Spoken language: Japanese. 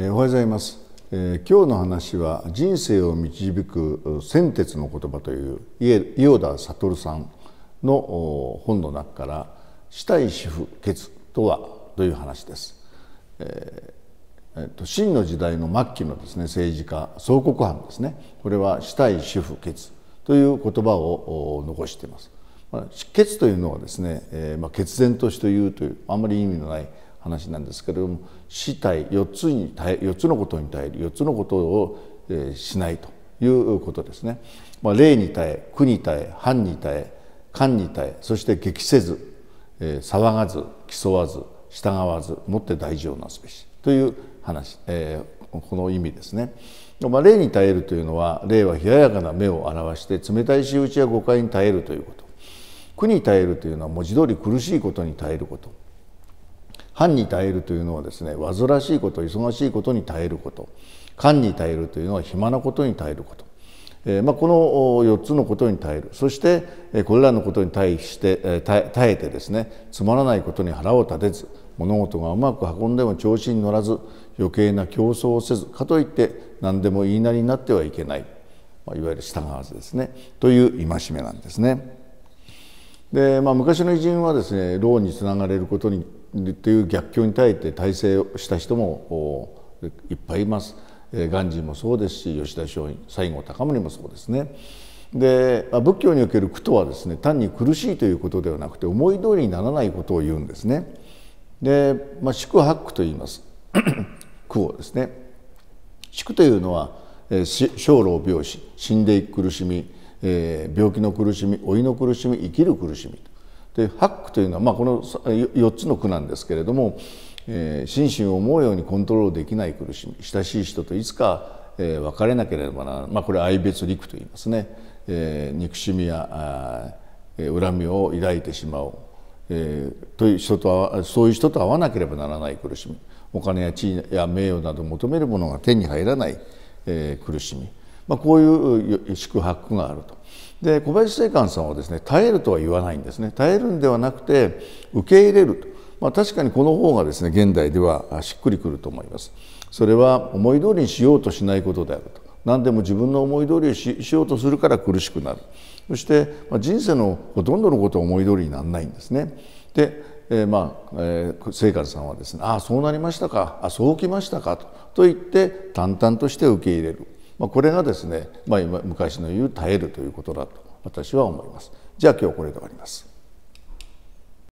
えおはようございます、えー、今日の話は人生を導く先哲の言葉という伊予田悟さんの本の中から死体死不決とはという話です、えー、えっと真の時代の末期のですね政治家総国藩ですねこれは死体主婦決という言葉を残していますまあ、血というのはですね、えーまあ、血然としと言うというあんまり意味のない話なんですけれども死体4つに4つのことに耐える4つのことを、しないということですね。まあ、霊に耐え苦に耐え藩に耐え官に耐えそして激せず、騒がず競わず従わずもって大事をなすべしという話、えー、この意味ですね。まあ、霊に耐えるというのは霊は冷ややかな目を表して冷たい仕打ちや誤解に耐えるということ苦に耐えるというのは文字通り苦しいことに耐えること藩に耐えるというのはですね煩わしいこと忙しいことに耐えること官に耐えるというのは暇なことに耐えること、えー、まあ、この4つのことに耐えるそしてこれらのことに対して耐えてですねつまらないことに腹を立てず物事がうまく運んでも調子に乗らず余計な競争をせずかといって何でも言いなりになってはいけない、まあ、いわゆる従わずですねという戒めなんですね。でまあ、昔の偉人はですね老につながれることにという逆境に耐えて体制をした人もいっぱいいます。鑑真もそうですし吉田松陰西郷隆盛もそうですね。で仏教における苦とはですね単に苦しいということではなくて思い通りにならないことを言うんですね。で、まあ、宿八苦と言います 苦をですね。宿というのは、え生老病死死んでいく苦しみ、え病気の苦しみ老いの苦しみ生きる苦しみでックというのは、まあ、この4つの句なんですけれども、えー、心身を思うようにコントロールできない苦しみ親しい人といつか、えー、別れなければならない、まあ、これ愛別陸と言いますね、えー、憎しみや恨みを抱いてしまう、えー、という人とそういう人と会わなければならない苦しみお金や地位や名誉など求めるものが手に入らない、えー、苦しみまあ、こういう宿泊があると。で小林正観さんはですね耐えるとは言わないんですね耐えるんではなくて受け入れると、まあ、確かにこの方がですね現代ではしっくりくると思いますそれは思い通りにしようとしないことであると何でも自分の思い通りにしようとするから苦しくなるそして、まあ、人生のほとんどのことは思い通りにならないんですねでえー、まあ、えー、聖さんはですねああそうなりましたかあそうきましたかとと言って淡々として受け入れるまあ、これがですね、まあ、今昔の言う耐えるということだと私は思います。じゃあ今日これで終わります。